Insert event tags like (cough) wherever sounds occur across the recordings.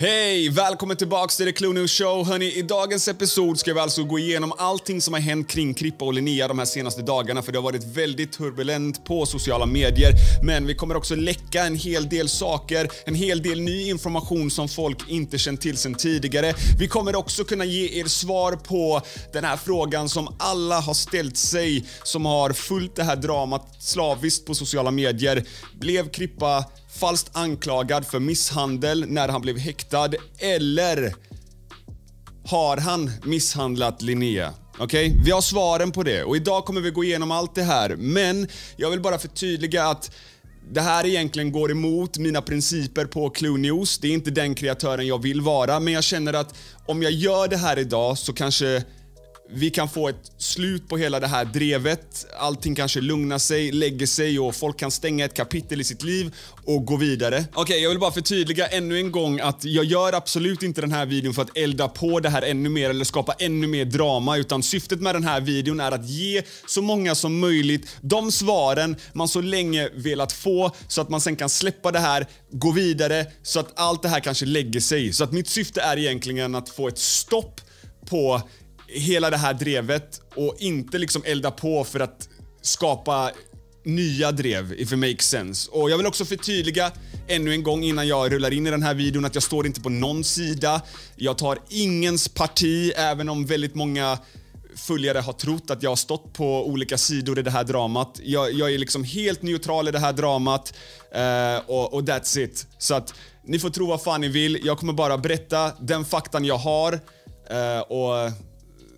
Hej! Välkommen tillbaks till The Clue Show. Hörrni, I dagens episod ska vi alltså gå igenom allting som har hänt kring Krippa och Linnea de här senaste dagarna för det har varit väldigt turbulent på sociala medier. Men vi kommer också läcka en hel del saker, en hel del ny information som folk inte känt till sedan tidigare. Vi kommer också kunna ge er svar på den här frågan som alla har ställt sig som har följt det här dramat slaviskt på sociala medier. Blev Krippa falskt anklagad för misshandel när han blev häktad eller har han misshandlat Linnea? Okej, okay? vi har svaren på det och idag kommer vi gå igenom allt det här men jag vill bara förtydliga att det här egentligen går emot mina principer på Clue News. Det är inte den kreatören jag vill vara men jag känner att om jag gör det här idag så kanske vi kan få ett slut på hela det här drevet. Allting kanske lugnar sig, lägger sig och folk kan stänga ett kapitel i sitt liv och gå vidare. Okej, okay, jag vill bara förtydliga ännu en gång att jag gör absolut inte den här videon för att elda på det här ännu mer eller skapa ännu mer drama utan syftet med den här videon är att ge så många som möjligt de svaren man så länge velat få så att man sen kan släppa det här, gå vidare så att allt det här kanske lägger sig. Så att mitt syfte är egentligen att få ett stopp på hela det här drevet och inte liksom elda på för att skapa nya drev, if it makes sense. Och jag vill också förtydliga ännu en gång innan jag rullar in i den här videon att jag står inte på någon sida. Jag tar ingens parti, även om väldigt många följare har trott att jag har stått på olika sidor i det här dramat. Jag, jag är liksom helt neutral i det här dramat uh, och, och that's it. Så att ni får tro vad fan ni vill. Jag kommer bara berätta den faktan jag har uh, och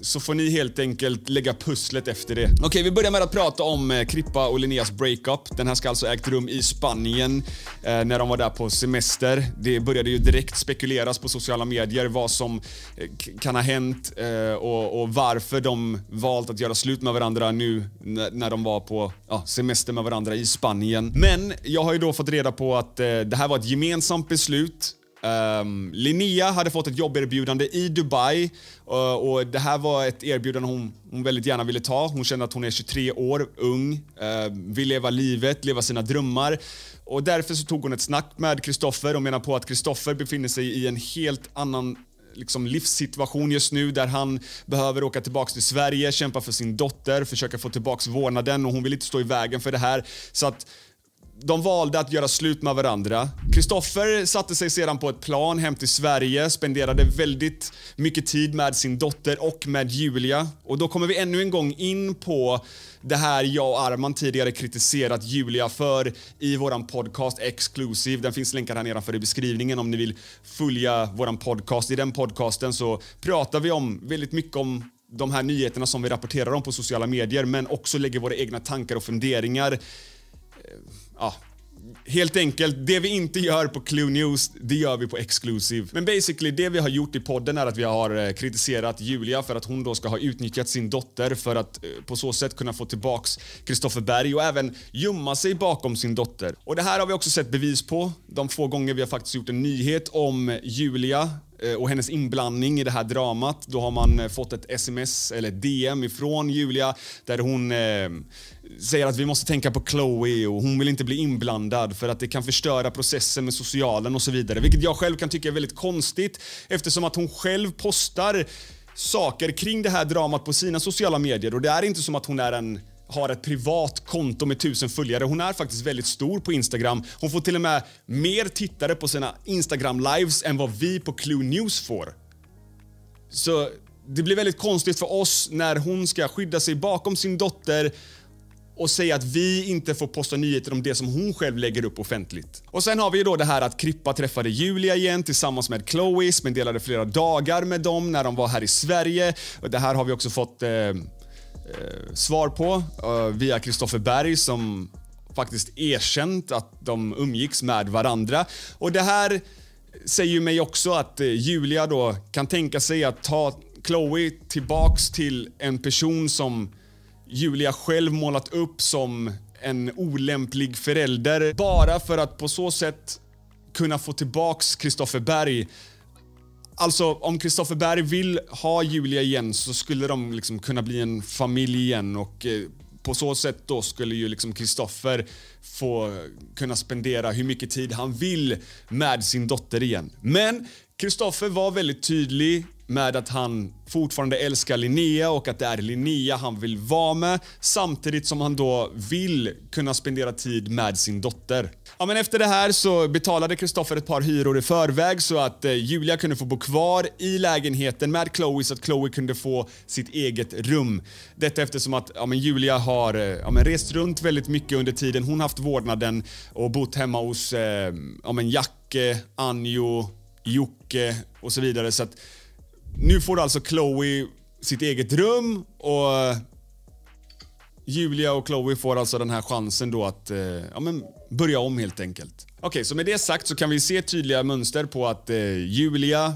så får ni helt enkelt lägga pusslet efter det. Okej, okay, vi börjar med att prata om eh, Krippa och Linneas breakup. Den här ska alltså ägt rum i Spanien eh, när de var där på semester. Det började ju direkt spekuleras på sociala medier vad som eh, kan ha hänt eh, och, och, varför de valt att göra slut med varandra nu när de var på ja, semester med varandra i Spanien. Men jag har ju då fått reda på att eh, det här var ett gemensamt beslut Um, Linnea hade fått ett jobberbjudande i Dubai uh, och det här var ett erbjudande hon, hon, väldigt gärna ville ta. Hon kände att hon är 23 år, ung, uh, vill leva livet, leva sina drömmar. Och därför så tog hon ett snack med Kristoffer och menar på att Kristoffer befinner sig i en helt annan liksom, livssituation just nu där han behöver åka tillbaka till Sverige, kämpa för sin dotter, försöka få tillbaka vårdnaden och hon vill inte stå i vägen för det här. Så att de valde att göra slut med varandra. Kristoffer satte sig sedan på ett plan hem till Sverige, spenderade väldigt mycket tid med sin dotter och med Julia. Och då kommer vi ännu en gång in på det här jag och Arman tidigare kritiserat Julia för i våran podcast Exclusive. Den finns länkad här nedanför i beskrivningen om ni vill följa våran podcast. I den podcasten så pratar vi om väldigt mycket om de här nyheterna som vi rapporterar om på sociala medier men också lägger våra egna tankar och funderingar ja, Helt enkelt, det vi inte gör på Clue News, det gör vi på Exclusive. Men basically, det vi har gjort i podden är att vi har eh, kritiserat Julia för att hon då ska ha utnyttjat sin dotter för att eh, på så sätt kunna få tillbaks Kristoffer Berg och även gömma sig bakom sin dotter. Och det här har vi också sett bevis på de få gånger vi har faktiskt gjort en nyhet om Julia eh, och hennes inblandning i det här dramat. Då har man fått ett sms eller DM ifrån Julia där hon eh, säger att vi måste tänka på Chloe och hon vill inte bli inblandad för att det kan förstöra processen med socialen och så vidare. Vilket jag själv kan tycka är väldigt konstigt eftersom att hon själv postar saker kring det här dramat på sina sociala medier och det är inte som att hon är en har ett privat konto med tusen följare. Hon är faktiskt väldigt stor på Instagram. Hon får till och med mer tittare på sina Instagram-lives än vad vi på Clue News får. Så det blir väldigt konstigt för oss när hon ska skydda sig bakom sin dotter och säga att vi inte får posta nyheter om det som hon själv lägger upp offentligt. Och sen har vi ju då det här att Krippa träffade Julia igen tillsammans med Chloe, delade flera dagar med dem när de var här i Sverige. Det här har vi också fått eh, eh, svar på eh, via Kristoffer Berg som faktiskt erkänt att de umgicks med varandra. Och det här säger ju mig också att eh, Julia då kan tänka sig att ta Chloe tillbaks till en person som Julia själv målat upp som en olämplig förälder bara för att på så sätt kunna få tillbaks Kristoffer Berg. Alltså, om Kristoffer Berg vill ha Julia igen så skulle de liksom kunna bli en familj igen och eh, på så sätt då skulle ju liksom Kristoffer få kunna spendera hur mycket tid han vill med sin dotter igen. Men Kristoffer var väldigt tydlig med att han fortfarande älskar Linnea och att det är Linnea han vill vara med samtidigt som han då vill kunna spendera tid med sin dotter. Ja, men efter det här så betalade Kristoffer ett par hyror i förväg så att eh, Julia kunde få bo kvar i lägenheten med Chloe så att Chloe kunde få sitt eget rum. Detta eftersom att ja, men Julia har eh, ja, men rest runt väldigt mycket under tiden hon haft vårdnaden och bott hemma hos eh, ja, men Jacke, Anjo, Jocke och så vidare. Så att nu får alltså Chloe sitt eget rum och eh, Julia och Chloe får alltså den här chansen då att eh, ja, men börja om helt enkelt. Okej, okay, så med det sagt så kan vi se tydliga mönster på att eh, Julia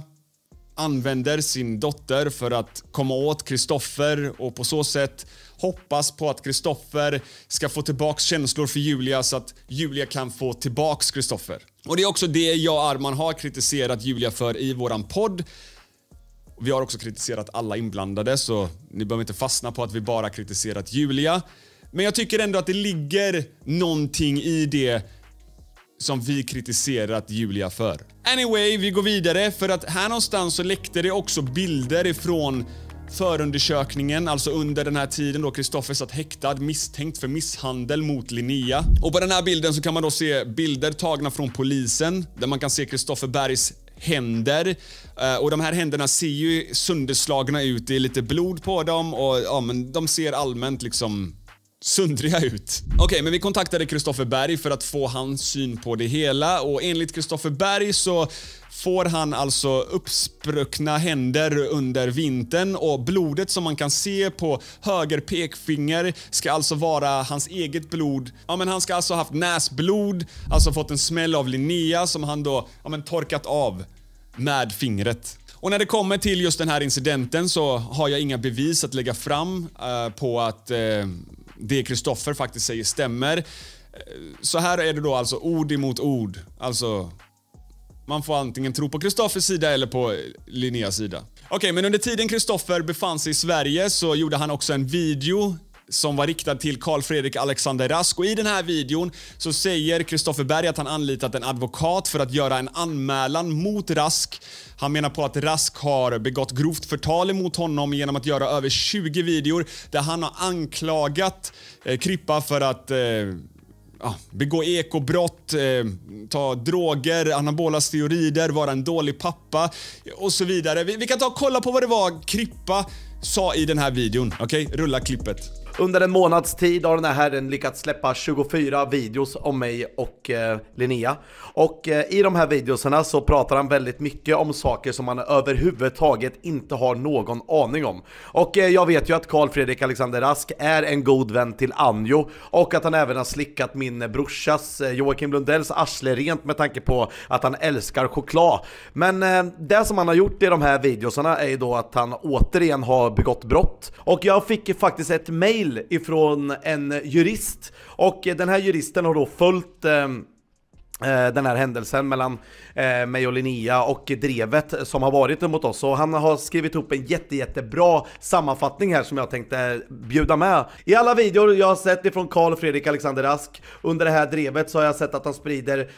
använder sin dotter för att komma åt Kristoffer och på så sätt hoppas på att Kristoffer ska få tillbaks känslor för Julia så att Julia kan få tillbaks Kristoffer. Och det är också det jag och Arman har kritiserat Julia för i våran podd. Vi har också kritiserat alla inblandade så ni behöver inte fastna på att vi bara kritiserat Julia. Men jag tycker ändå att det ligger någonting i det som vi kritiserat Julia för. Anyway, vi går vidare för att här någonstans så läckte det också bilder ifrån förundersökningen, alltså under den här tiden då Kristoffer satt häktad misstänkt för misshandel mot Linnea. Och på den här bilden så kan man då se bilder tagna från polisen där man kan se Kristoffer Bergs händer. Eh, och de här händerna ser ju sönderslagna ut. Det är lite blod på dem och ja, men de ser allmänt liksom sundriga ut. Okej, okay, men vi kontaktade Kristoffer Berg för att få hans syn på det hela och enligt Kristoffer Berg så får han alltså uppspruckna händer under vintern och blodet som man kan se på höger pekfinger ska alltså vara hans eget blod. Ja, men han ska alltså haft näsblod, alltså fått en smäll av Linnea som han då, ja men torkat av med fingret. Och när det kommer till just den här incidenten så har jag inga bevis att lägga fram eh, på att eh, det Kristoffer faktiskt säger stämmer. Eh, så här är det då alltså ord emot ord. Alltså, man får antingen tro på Kristoffers sida eller på Linneas sida. Okej, okay, men under tiden Kristoffer befann sig i Sverige så gjorde han också en video som var riktad till Carl Fredrik Alexander Rask. Och I den här videon så säger Kristoffer Berg att han anlitat en advokat för att göra en anmälan mot Rask. Han menar på att Rask har begått grovt förtal emot honom genom att göra över 20 videor där han har anklagat eh, Krippa för att eh, begå ekobrott, eh, ta droger, anabola steroider, vara en dålig pappa och så vidare. Vi, vi, kan ta och kolla på vad det var Krippa sa i den här videon. Okej, okay? rulla klippet. Under en månads tid har den här herren lyckats släppa 24 videos om mig och eh, Linnea. Och eh, i de här videoserna så pratar han väldigt mycket om saker som han överhuvudtaget inte har någon aning om. Och eh, jag vet ju att Karl Fredrik Alexander Rask är en god vän till Anjo och att han även har slickat min brorsas eh, Joakim Lundells arsle rent med tanke på att han älskar choklad. Men eh, det som han har gjort i de här videoserna är ju då att han återigen har begått brott. Och jag fick faktiskt ett mail mail ifrån en jurist och eh, den här juristen har då följt eh, eh, den här händelsen mellan mig och Linnea och drevet som har varit emot oss. Och han har skrivit ihop en jättejättebra sammanfattning här som jag tänkte bjuda med. I alla videor jag har sett ifrån Karl Fredrik Alexander Ask under det här drevet så har jag sett att han sprider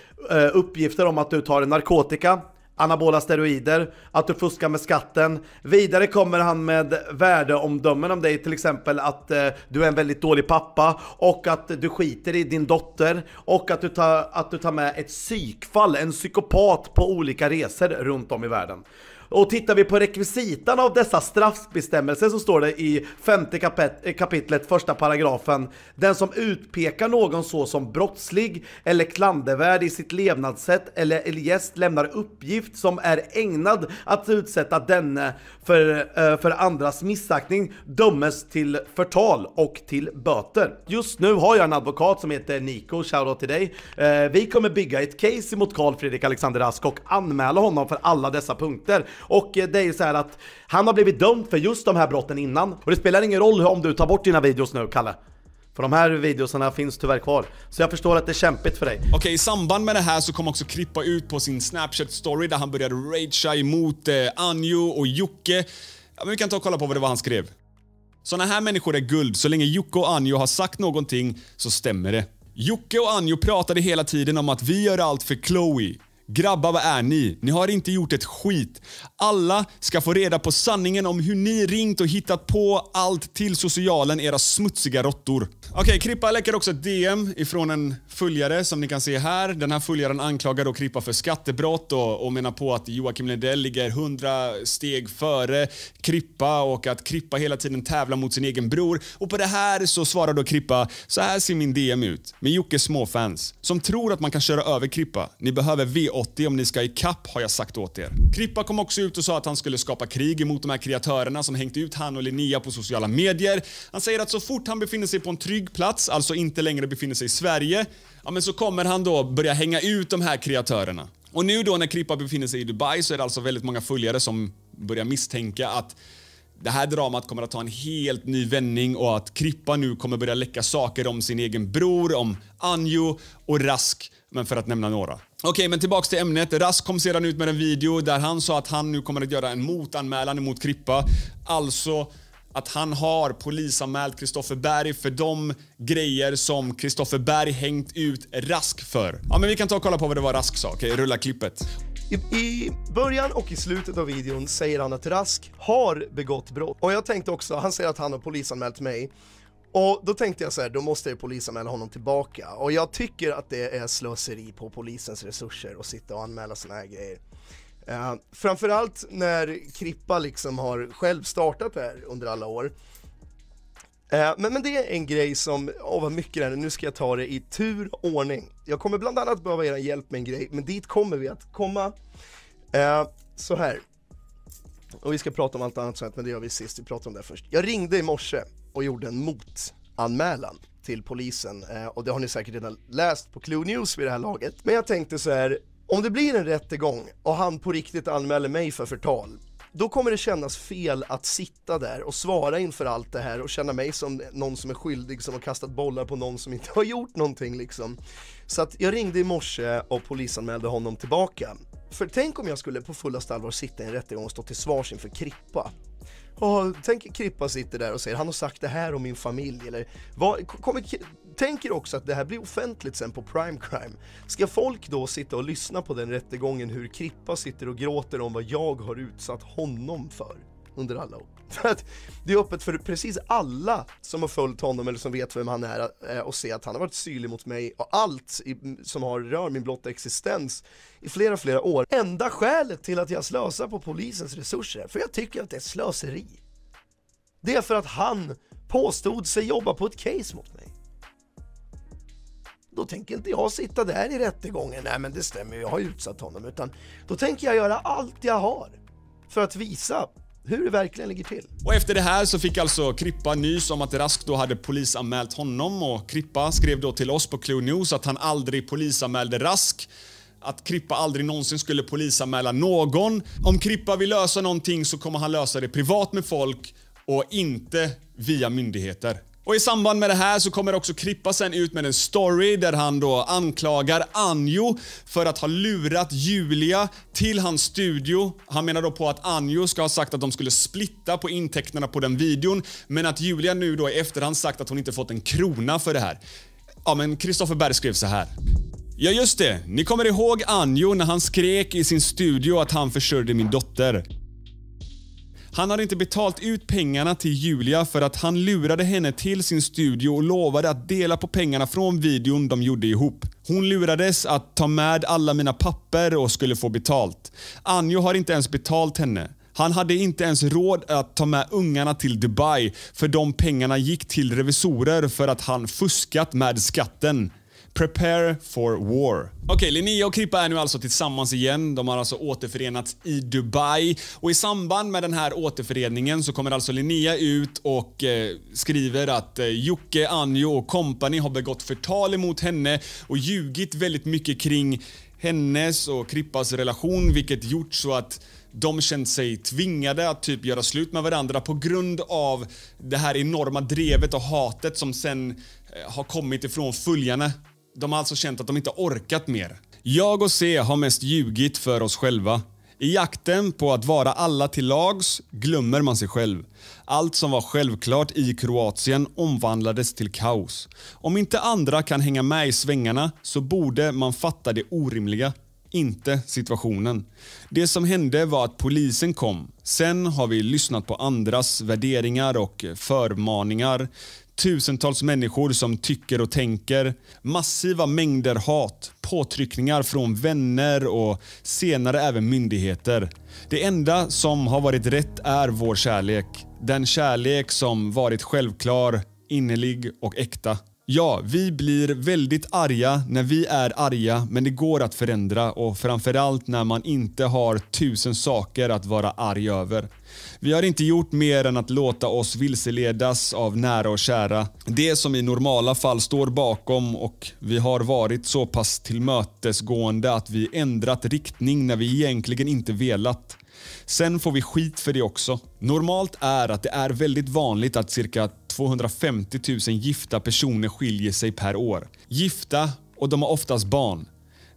uppgifter om att du tar narkotika, anabola steroider, att du fuskar med skatten. Vidare kommer han med värdeomdömen om dig, till exempel att eh, du är en väldigt dålig pappa och att du skiter i din dotter och att du tar, att du tar med ett psykfall, en psykopat på olika resor runt om i världen. Och tittar vi på rekvisitan av dessa straffbestämmelser så står det i femte eh, kapitlet första paragrafen Den som utpekar någon så som brottslig eller klandervärd i sitt levnadssätt eller eljest lämnar uppgift som är ägnad att utsätta denne för, eh, för andras missaktning dömes till förtal och till böter. Just nu har jag en advokat som heter Nico, shoutout till dig. Eh, vi kommer bygga ett case mot Karl Fredrik Alexander Ask och anmäla honom för alla dessa punkter. Och eh, det är ju så här att han har blivit dömd för just de här brotten innan. Och det spelar ingen roll om du tar bort dina videos nu, Kalle. För de här videosarna finns tyvärr kvar. Så jag förstår att det är kämpigt för dig. Okej, okay, i samband med det här så kom också Krippa ut på sin Snapchat-story där han började ragea emot eh, Anjo och Jocke. Ja, men vi kan ta och kolla på vad det var han skrev. Såna här människor är guld. Så länge Jocke och Anjo har sagt någonting så stämmer det. Jocke och Anjo pratade hela tiden om att vi gör allt för Chloe. Grabbar, vad är ni? Ni har inte gjort ett skit. Alla ska få reda på sanningen om hur ni ringt och hittat på allt till socialen, era smutsiga råttor. Okej, okay, Krippa läcker också ett DM ifrån en följare som ni kan se här. Den här följaren anklagar då Krippa för skattebrott och, och menar på att Joakim Lindell ligger hundra steg före Krippa och att Krippa hela tiden tävlar mot sin egen bror. Och på det här så svarar då Krippa, så här ser min DM ut. Med Jockes småfans, som tror att man kan köra över Krippa. Ni behöver VO om ni ska i kapp har jag sagt åt er. Krippa kom också ut och sa att han skulle skapa krig emot de här kreatörerna som hängt ut han och Linnea på sociala medier. Han säger att så fort han befinner sig på en trygg plats, alltså inte längre befinner sig i Sverige, ja men så kommer han då börja hänga ut de här kreatörerna. Och nu då när Krippa befinner sig i Dubai så är det alltså väldigt många följare som börjar misstänka att det här dramat kommer att ta en helt ny vändning och att Krippa nu kommer börja läcka saker om sin egen bror, om Anjo och Rask men för att nämna några. Okej, okay, men tillbaks till ämnet. Rask kom sedan ut med en video där han sa att han nu kommer att göra en motanmälan emot Krippa. Alltså att han har polisanmält Kristoffer Berg för de grejer som Kristoffer Berg hängt ut Rask för. Ja, men vi kan ta och kolla på vad det var Rask sa. Okej, okay, rulla klippet. I början och i slutet av videon säger han att Rask har begått brott. Och jag tänkte också, han säger att han har polisanmält mig. Och då tänkte jag så här, då måste jag polisanmäla honom tillbaka. Och jag tycker att det är slöseri på polisens resurser att sitta och anmäla sådana här grejer. Uh, framförallt när Krippa liksom har själv startat det här under alla år. Uh, men, men det är en grej som, åh oh, vad mycket det är, nu ska jag ta det i tur och ordning. Jag kommer bland annat behöva er hjälp med en grej, men dit kommer vi att komma. Uh, så här. Och vi ska prata om allt annat sånt, men det gör vi sist, vi pratar om det först. Jag ringde i morse och gjorde en motanmälan till polisen eh, och det har ni säkert redan läst på Clue News vid det här laget. Men jag tänkte så här, om det blir en rättegång och han på riktigt anmäler mig för förtal då kommer det kännas fel att sitta där och svara inför allt det här och känna mig som någon som är skyldig som har kastat bollar på någon som inte (laughs) har gjort någonting liksom. Så att jag ringde i morse och polisanmälde honom tillbaka. För tänk om jag skulle på fullaste allvar sitta i en rättegång och stå till svars inför Krippa. Oh, tänk Krippa sitter där och säger han har sagt det här om min familj eller vad, kommer, tänker också att det här blir offentligt sen på Prime Crime. Ska folk då sitta och lyssna på den rättegången hur Krippa sitter och gråter om vad jag har utsatt honom för under alla år? Så (laughs) att det är öppet för precis alla som har följt honom eller som vet vem han är och eh, se att han har varit syrlig mot mig och allt som har rör min blotta existens i flera, flera år. Enda skälet till att jag slösar på polisens resurser, för jag tycker att det är slöseri. Det är för att han påstod sig jobba på ett case mot mig. Då tänker inte jag sitta där i rättegången, nej men det stämmer jag har utsatt honom, utan då tänker jag göra allt jag har för att visa hur det verkligen ligger till. Och efter det här så fick alltså Krippa nys om att Rask då hade polisanmält honom och Krippa skrev då till oss på Clue News att han aldrig polisanmälde Rask att Krippa aldrig någonsin skulle polisanmäla någon. Om Krippa vill lösa någonting så kommer han lösa det privat med folk och inte via myndigheter. Och i samband med det här så kommer också Krippa sen ut med en story där han då anklagar Anjo för att ha lurat Julia till hans studio. Han menar då på att Anjo ska ha sagt att de skulle splitta på intäkterna på den videon, men att Julia nu då i efterhand sagt att hon inte fått en krona för det här. Ja, men Kristoffer Berg skrev så här. Ja, just det. Ni kommer ihåg Anjo när han skrek i sin studio att han försörjde min dotter. Han hade inte betalt ut pengarna till Julia för att han lurade henne till sin studio och lovade att dela på pengarna från videon de gjorde ihop. Hon lurades att ta med alla mina papper och skulle få betalt. Anjo har inte ens betalt henne. Han hade inte ens råd att ta med ungarna till Dubai för de pengarna gick till revisorer för att han fuskat med skatten. Prepare for war. Okej, okay, Linnea och Krippa är nu alltså tillsammans igen. De har alltså återförenats i Dubai. Och I samband med den här återföreningen så kommer alltså Linnea ut och eh, skriver att eh, Jocke, Anjo och company har begått förtal emot henne och ljugit väldigt mycket kring hennes och Krippas relation vilket gjort så att de känt sig tvingade att typ göra slut med varandra på grund av det här enorma drevet och hatet som sen eh, har kommit ifrån följarna de har alltså känt att de inte orkat mer. Jag och C har mest ljugit för oss själva. I jakten på att vara alla till lags glömmer man sig själv. Allt som var självklart i Kroatien omvandlades till kaos. Om inte andra kan hänga med i svängarna så borde man fatta det orimliga inte situationen. Det som hände var att polisen kom. Sen har vi lyssnat på andras värderingar och förmaningar Tusentals människor som tycker och tänker. Massiva mängder hat, påtryckningar från vänner och senare även myndigheter. Det enda som har varit rätt är vår kärlek. Den kärlek som varit självklar, innerlig och äkta. Ja, vi blir väldigt arga när vi är arga men det går att förändra och framförallt när man inte har tusen saker att vara arg över. Vi har inte gjort mer än att låta oss vilseledas av nära och kära. Det som i normala fall står bakom och vi har varit så pass tillmötesgående att vi ändrat riktning när vi egentligen inte velat. Sen får vi skit för det också. Normalt är att det är väldigt vanligt att cirka 250 000 gifta personer skiljer sig per år. Gifta och de har oftast barn.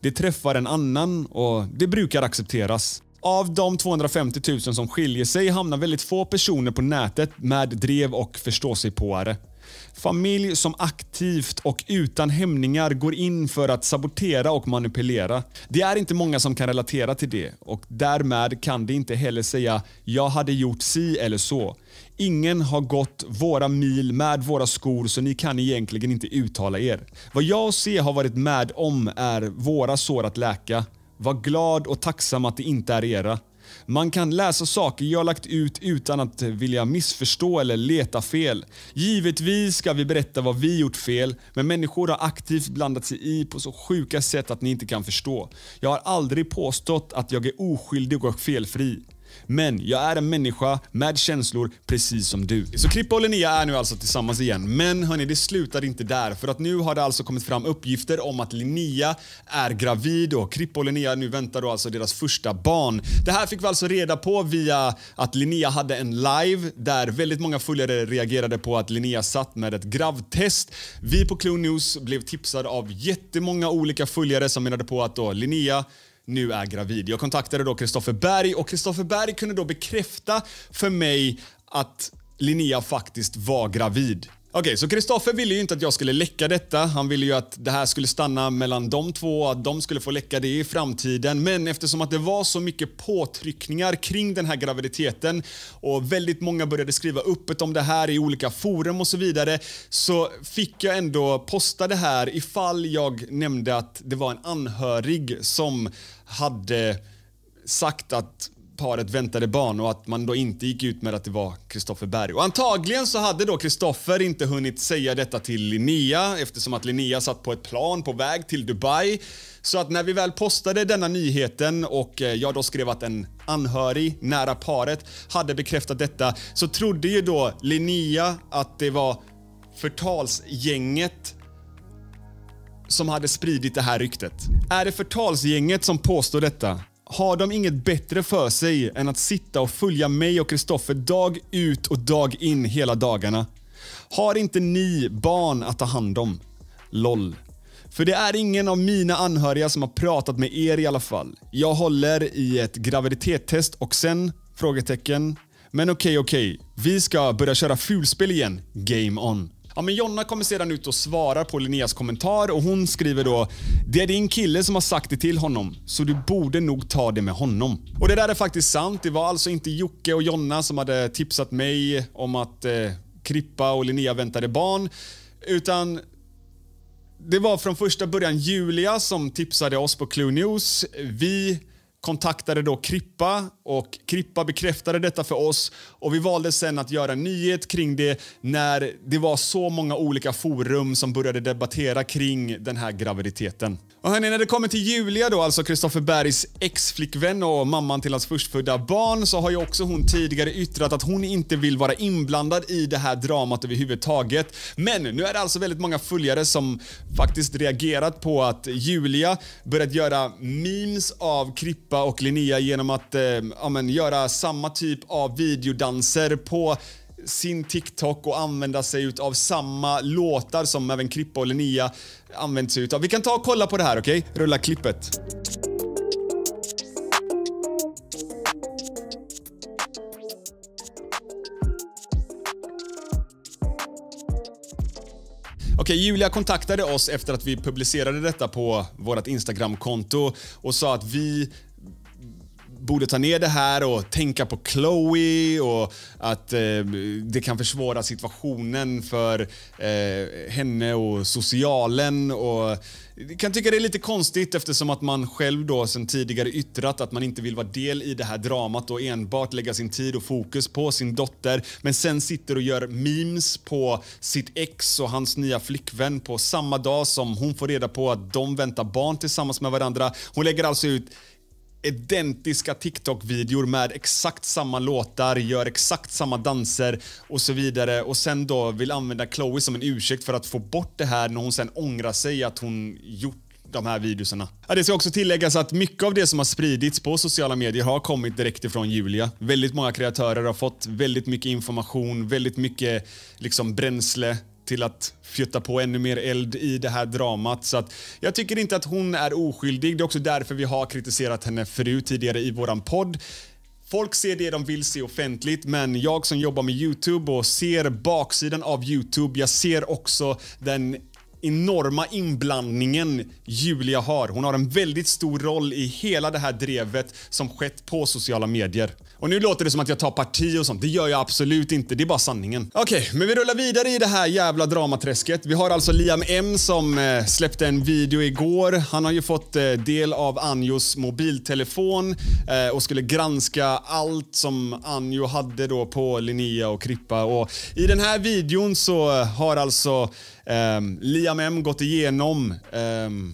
De träffar en annan och det brukar accepteras. Av de 250 000 som skiljer sig hamnar väldigt få personer på nätet med drev och förståsigpåare. Familj som aktivt och utan hämningar går in för att sabotera och manipulera. Det är inte många som kan relatera till det och därmed kan de inte heller säga “jag hade gjort si eller så”. Ingen har gått våra mil med våra skor så ni kan egentligen inte uttala er. Vad jag ser har varit med om är våra sår att läka. Var glad och tacksam att det inte är era. Man kan läsa saker jag lagt ut utan att vilja missförstå eller leta fel. Givetvis ska vi berätta vad vi gjort fel, men människor har aktivt blandat sig i på så sjuka sätt att ni inte kan förstå. Jag har aldrig påstått att jag är oskyldig och felfri. Men jag är en människa med känslor precis som du. Så Crippa och Linnea är nu alltså tillsammans igen. Men hörni, det slutar inte där. För att nu har det alltså kommit fram uppgifter om att Linnea är gravid och Crippa och Linnea nu väntar då alltså deras första barn. Det här fick vi alltså reda på via att Linnea hade en live där väldigt många följare reagerade på att Linnea satt med ett gravtest. Vi på Clue News blev tipsade av jättemånga olika följare som menade på att då Linnea nu är gravid. Jag kontaktade då Kristoffer Berg och Kristoffer Berg kunde då bekräfta för mig att Linnea faktiskt var gravid. Okej, okay, så Kristoffer ville ju inte att jag skulle läcka detta. Han ville ju att det här skulle stanna mellan de två, och att de skulle få läcka det i framtiden. Men eftersom att det var så mycket påtryckningar kring den här graviditeten och väldigt många började skriva öppet om det här i olika forum och så vidare så fick jag ändå posta det här ifall jag nämnde att det var en anhörig som hade sagt att paret väntade barn och att man då inte gick ut med att det var Kristoffer Berg. Och antagligen så hade då Kristoffer inte hunnit säga detta till Linnea eftersom att Linnea satt på ett plan på väg till Dubai. Så att när vi väl postade denna nyheten och eh, jag då skrev att en anhörig nära paret hade bekräftat detta så trodde ju då Linnea att det var förtalsgänget som hade spridit det här ryktet. Är det förtalsgänget som påstår detta? har de inget bättre för sig än att sitta och följa mig och Kristoffer dag ut och dag in hela dagarna? Har inte ni barn att ta hand om? LOL. För det är ingen av mina anhöriga som har pratat med er i alla fall. Jag håller i ett graviditetstest och sen? Frågetecken. Men okej, okay, okej. Okay. Vi ska börja köra fulspel igen. Game on. Ja, men Jonna kommer sedan ut och svarar på Linneas kommentar och hon skriver då “Det är din kille som har sagt det till honom, så du borde nog ta det med honom”. Och det där är faktiskt sant. Det var alltså inte Jocke och Jonna som hade tipsat mig om att eh, Krippa och Linnea väntade barn, utan det var från första början Julia som tipsade oss på Clue News. Vi kontaktade då Krippa och Krippa bekräftade detta för oss och vi valde sen att göra en nyhet kring det när det var så många olika forum som började debattera kring den här graviditeten. Och hörni, när det kommer till Julia då, alltså Kristoffer Bergs ex-flickvän och mamman till hans förstfödda barn, så har ju också hon tidigare yttrat att hon inte vill vara inblandad i det här dramat överhuvudtaget. Men nu är det alltså väldigt många följare som faktiskt reagerat på att Julia börjat göra memes av Krippa och Linnea genom att eh, ja, men, göra samma typ av videodanser på sin TikTok och använda sig av samma låtar som även Crippa och Linnea använt sig av. Vi kan ta och kolla på det här, okej? Okay? Rulla klippet. Okej, Julia kontaktade oss efter att vi publicerade detta på vårt Instagramkonto och sa att vi borde ta ner det här och tänka på Chloe och att eh, det kan försvåra situationen för eh, henne och socialen. Och, jag kan tycka det är lite konstigt eftersom att man själv då sen tidigare yttrat att man inte vill vara del i det här dramat och enbart lägga sin tid och fokus på sin dotter. Men sen sitter och gör memes på sitt ex och hans nya flickvän på samma dag som hon får reda på att de väntar barn tillsammans med varandra. Hon lägger alltså ut identiska TikTok-videor med exakt samma låtar, gör exakt samma danser och så vidare och sen då vill använda Chloe som en ursäkt för att få bort det här när hon sen ångrar sig att hon gjort de här videorna. Ja, det ska också tilläggas att mycket av det som har spridits på sociala medier har kommit direkt ifrån Julia. Väldigt många kreatörer har fått väldigt mycket information, väldigt mycket liksom bränsle till att fjutta på ännu mer eld i det här dramat. Så att jag tycker inte att hon är oskyldig. Det är också därför vi har kritiserat henne förut tidigare i våran podd. Folk ser det de vill se offentligt, men jag som jobbar med Youtube och ser baksidan av Youtube, jag ser också den enorma inblandningen Julia har. Hon har en väldigt stor roll i hela det här drevet som skett på sociala medier. Och nu låter det som att jag tar parti och sånt. Det gör jag absolut inte. Det är bara sanningen. Okej, okay, men vi rullar vidare i det här jävla dramaträsket. Vi har alltså Liam M som eh, släppte en video igår. Han har ju fått eh, del av Anjos mobiltelefon eh, och skulle granska allt som Anjo hade då på Linnea och Krippa och i den här videon så har alltså Um, Liam M gått igenom um,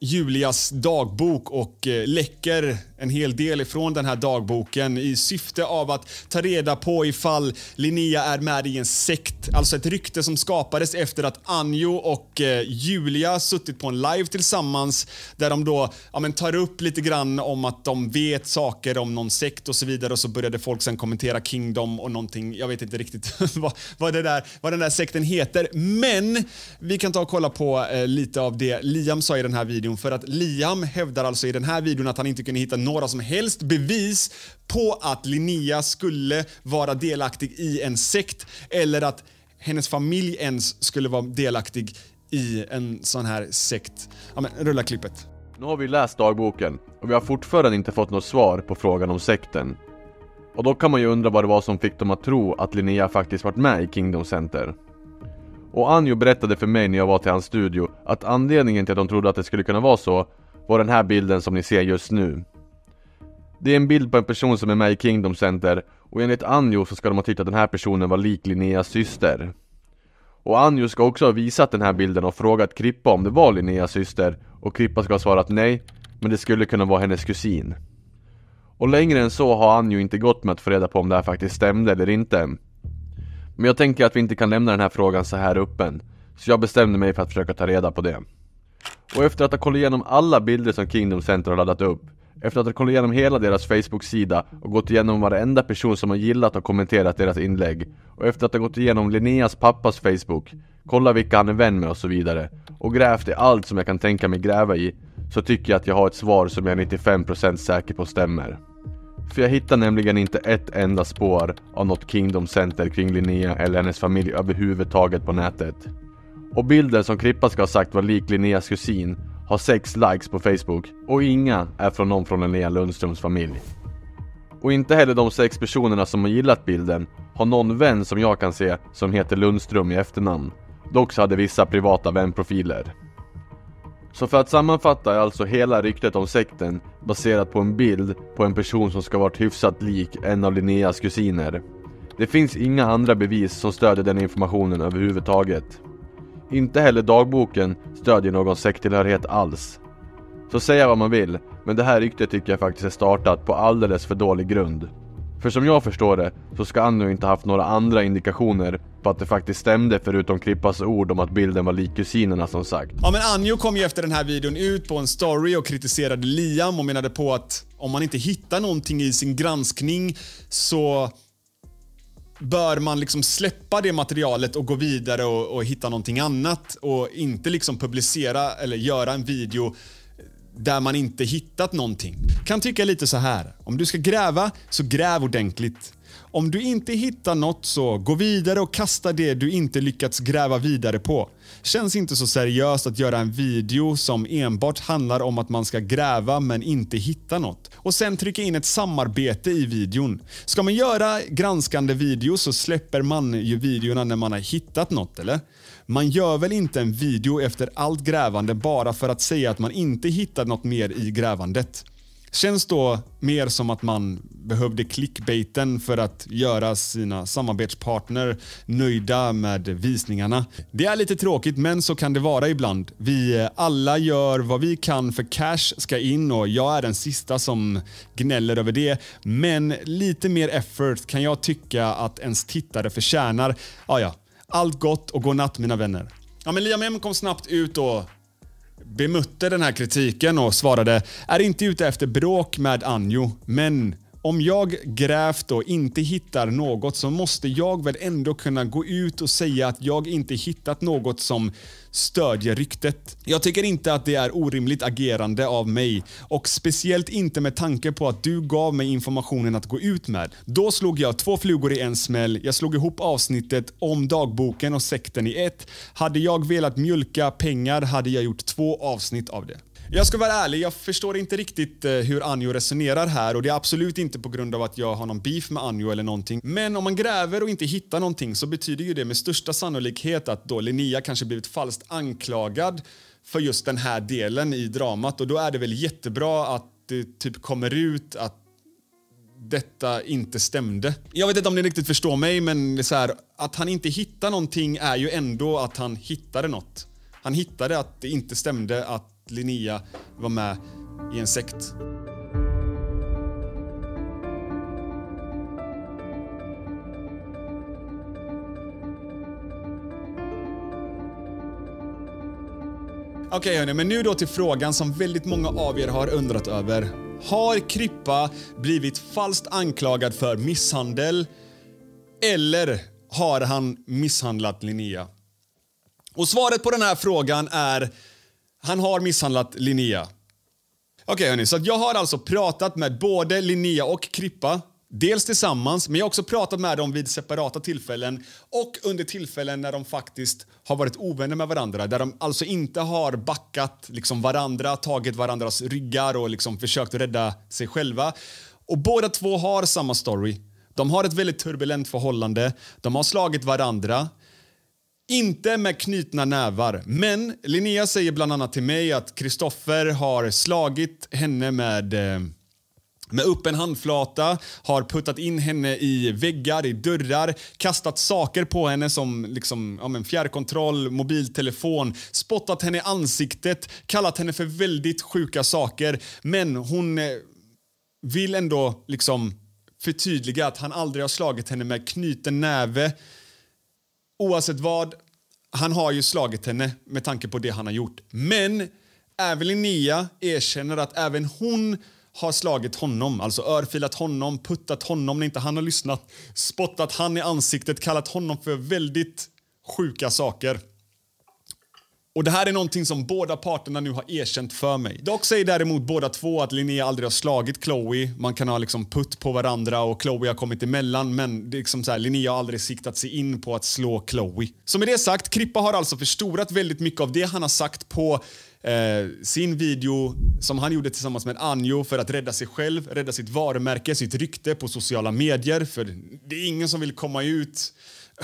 Julias dagbok och uh, läcker en hel del ifrån den här dagboken i syfte av att ta reda på ifall Linnea är med i en sekt. Alltså ett rykte som skapades efter att Anjo och eh, Julia suttit på en live tillsammans där de då ja, men, tar upp lite grann om att de vet saker om någon sekt och så vidare och så började folk sen kommentera Kingdom och någonting. Jag vet inte riktigt (laughs) vad, vad, det där, vad den där sekten heter, men vi kan ta och kolla på eh, lite av det Liam sa i den här videon för att Liam hävdar alltså i den här videon att han inte kunde hitta några som helst bevis på att Linnea skulle vara delaktig i en sekt eller att hennes familj ens skulle vara delaktig i en sån här sekt. Ja, men rulla klippet. Nu har vi läst dagboken och vi har fortfarande inte fått något svar på frågan om sekten. Och då kan man ju undra vad det var som fick dem att tro att Linnea faktiskt varit med i Kingdom Center. Och Anjo berättade för mig när jag var till hans studio att anledningen till att de trodde att det skulle kunna vara så var den här bilden som ni ser just nu. Det är en bild på en person som är med i Kingdom Center och enligt Anjo så ska de ha tyckt att den här personen var lik Linneas syster. Och Anjo ska också ha visat den här bilden och frågat Krippa om det var Linneas syster och Krippa ska ha svarat nej, men det skulle kunna vara hennes kusin. Och längre än så har Anjo inte gått med att få reda på om det här faktiskt stämde eller inte. Men jag tänker att vi inte kan lämna den här frågan så här öppen, så jag bestämde mig för att försöka ta reda på det. Och efter att ha kollat igenom alla bilder som Kingdom Center har laddat upp efter att ha kollat igenom hela deras Facebook-sida och gått igenom varenda person som har gillat och kommenterat deras inlägg och efter att ha gått igenom Linneas pappas Facebook, kollat vilka han är vän med och så vidare och grävt i allt som jag kan tänka mig gräva i så tycker jag att jag har ett svar som jag är 95% säker på stämmer. För jag hittar nämligen inte ett enda spår av något Kingdom Center kring Linnea eller hennes familj överhuvudtaget på nätet. Och bilden som Krippa ska ha sagt var lik Linneas kusin har 6 likes på Facebook och inga är från någon från Linnea Lundströms familj. Och inte heller de sex personerna som har gillat bilden har någon vän som jag kan se som heter Lundström i efternamn. Dock så hade vissa privata vänprofiler. Så för att sammanfatta är alltså hela ryktet om sekten baserat på en bild på en person som ska varit hyfsat lik en av Linneas kusiner. Det finns inga andra bevis som stödjer den informationen överhuvudtaget. Inte heller dagboken stödjer någon sekttillhörighet alls. Så säga vad man vill, men det här ryktet tycker jag faktiskt är startat på alldeles för dålig grund. För som jag förstår det, så ska Anno inte haft några andra indikationer på att det faktiskt stämde förutom Krippas ord om att bilden var lik kusinerna som sagt. Ja men Anjo kom ju efter den här videon ut på en story och kritiserade Liam och menade på att om man inte hittar någonting i sin granskning så bör man liksom släppa det materialet och gå vidare och, och, hitta någonting annat och inte liksom publicera eller göra en video där man inte hittat någonting. Kan tycka lite så här. Om du ska gräva, så gräv ordentligt. Om du inte hittar något så gå vidare och kasta det du inte lyckats gräva vidare på. Känns inte så seriöst att göra en video som enbart handlar om att man ska gräva men inte hitta något. Och sen trycka in ett samarbete i videon. Ska man göra granskande videos så släpper man ju videorna när man har hittat något eller? Man gör väl inte en video efter allt grävande bara för att säga att man inte hittat något mer i grävandet? Känns då mer som att man behövde clickbaiten för att göra sina samarbetspartner nöjda med visningarna. Det är lite tråkigt men så kan det vara ibland. Vi alla gör vad vi kan för cash ska in och jag är den sista som gnäller över det. Men lite mer effort kan jag tycka att ens tittare förtjänar. Ja, ah, ja, allt gott och god natt mina vänner. Ja, men Liam M kom snabbt ut och bemötte den här kritiken och svarade är inte ute efter bråk med Anjo, men om jag grävt och inte hittar något så måste jag väl ändå kunna gå ut och säga att jag inte hittat något som stödjer ryktet. Jag tycker inte att det är orimligt agerande av mig och speciellt inte med tanke på att du gav mig informationen att gå ut med. Då slog jag två flugor i en smäll. Jag slog ihop avsnittet om dagboken och sekten i ett. Hade jag velat mjölka pengar hade jag gjort två avsnitt av det. Jag ska vara ärlig, jag förstår inte riktigt eh, hur Anjo resonerar här och det är absolut inte på grund av att jag har någon beef med Anjo eller någonting. Men om man gräver och inte hittar någonting så betyder ju det med största sannolikhet att då Linnea kanske blivit falskt anklagad för just den här delen i dramat och då är det väl jättebra att det typ kommer ut att detta inte stämde. Jag vet inte om ni riktigt förstår mig, men så här, att han inte hittar någonting är ju ändå att han hittade något. Han hittade att det inte stämde att Linnea var med i en sekt. Okej okay, hörni, men nu då till frågan som väldigt många av er har undrat över. Har Krippa blivit falskt anklagad för misshandel? Eller har han misshandlat Linnea? Och svaret på den här frågan är han har misshandlat Linnea. Okej okay, så jag har alltså pratat med både Linnea och Krippa. Dels tillsammans, men jag har också pratat med dem vid separata tillfällen och under tillfällen när de faktiskt har varit ovänner med varandra. Där de alltså inte har backat liksom varandra, tagit varandras ryggar och liksom försökt rädda sig själva. Och båda två har samma story. De har ett väldigt turbulent förhållande. De har slagit varandra. Inte med knutna nävar, men Linnea säger bland annat till mig att Kristoffer har slagit henne med eh, med öppen handflata, har puttat in henne i väggar, i dörrar, kastat saker på henne som liksom, ja men, fjärrkontroll, mobiltelefon, spottat henne i ansiktet, kallat henne för väldigt sjuka saker. Men hon eh, vill ändå liksom förtydliga att han aldrig har slagit henne med knuten näve oavsett vad, han har ju slagit henne med tanke på det han har gjort. Men även Linnea erkänner att även hon har slagit honom, alltså örfilat honom, puttat honom när inte han har lyssnat, spottat han i ansiktet, kallat honom för väldigt sjuka saker. Och det här är någonting som båda parterna nu har erkänt för mig. Dock säger däremot båda två att Linnea aldrig har slagit Chloe. Man kan ha liksom putt på varandra och Chloe har kommit emellan men liksom så här, Linnea har aldrig siktat sig in på att slå Chloe. Så med det sagt, Krippa har alltså förstorat väldigt mycket av det han har sagt på Eh, sin video som han gjorde tillsammans med Anjo för att rädda sig själv, rädda sitt varumärke, sitt rykte på sociala medier. För det är ingen som vill komma ut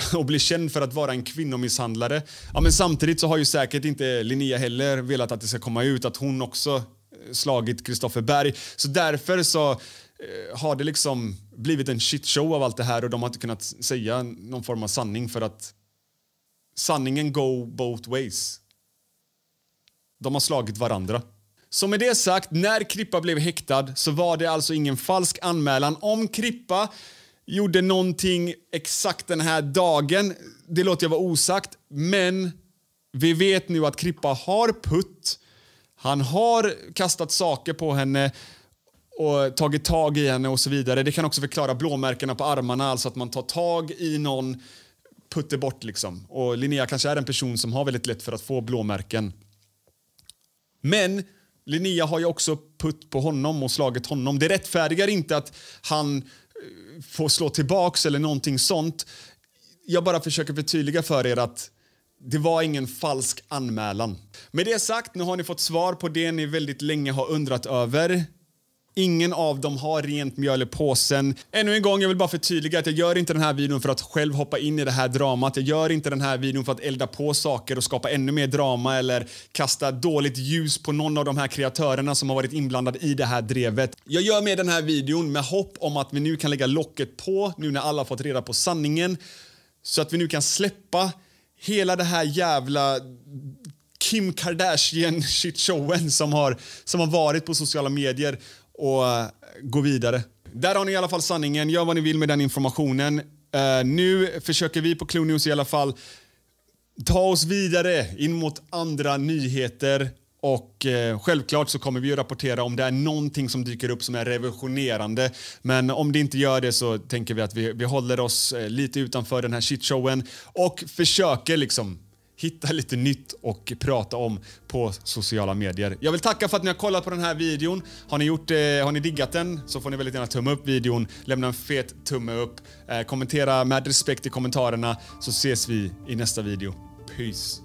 (laughs) och bli känd för att vara en kvinnomisshandlare. Ja, men samtidigt så har ju säkert inte Linnea heller velat att det ska komma ut att hon också eh, slagit Kristoffer Berg. Så därför så eh, har det liksom blivit en shitshow av allt det här och de har inte kunnat säga någon form av sanning för att sanningen go both ways. De har slagit varandra. Så med det sagt, när Krippa blev häktad så var det alltså ingen falsk anmälan om Krippa gjorde någonting exakt den här dagen. Det låter jag vara osagt, men vi vet nu att Krippa har putt. Han har kastat saker på henne och tagit tag i henne och så vidare. Det kan också förklara blåmärkena på armarna, alltså att man tar tag i någon, putter bort liksom. Och Linnea kanske är en person som har väldigt lätt för att få blåmärken. Men Linnea har ju också putt på honom och slagit honom. Det rättfärdigar inte att han få slå tillbaks eller någonting sånt. Jag bara försöker förtydliga för er att det var ingen falsk anmälan. Med det sagt, nu har ni fått svar på det ni väldigt länge har undrat över. Ingen av dem har rent mjöl i påsen. Ännu en gång, jag vill bara förtydliga att jag gör inte den här videon för att själv hoppa in i det här dramat. Jag gör inte den här videon för att elda på saker och skapa ännu mer drama eller kasta dåligt ljus på någon av de här kreatörerna som har varit inblandade i det här drevet. Jag gör med den här videon med hopp om att vi nu kan lägga locket på nu när alla fått reda på sanningen så att vi nu kan släppa hela det här jävla Kim Kardashian-shitshowen som har, som har varit på sociala medier och eh, gå vidare. Där har ni i alla fall sanningen. Gör vad ni vill med den informationen. Eh, nu försöker vi på Clue News i alla fall ta oss vidare in mot andra nyheter och eh, självklart så kommer vi ju rapportera om det är någonting som dyker upp som är revolutionerande. Men om det inte gör det så tänker vi att vi, vi håller oss lite utanför den här shitshowen och försöker liksom hitta lite nytt och prata om på sociala medier. Jag vill tacka för att ni har kollat på den här videon. Har ni, gjort, eh, har ni diggat den så får ni väldigt gärna tumma upp videon, lämna en fet tumme upp, eh, kommentera med respekt i kommentarerna så ses vi i nästa video. Peace!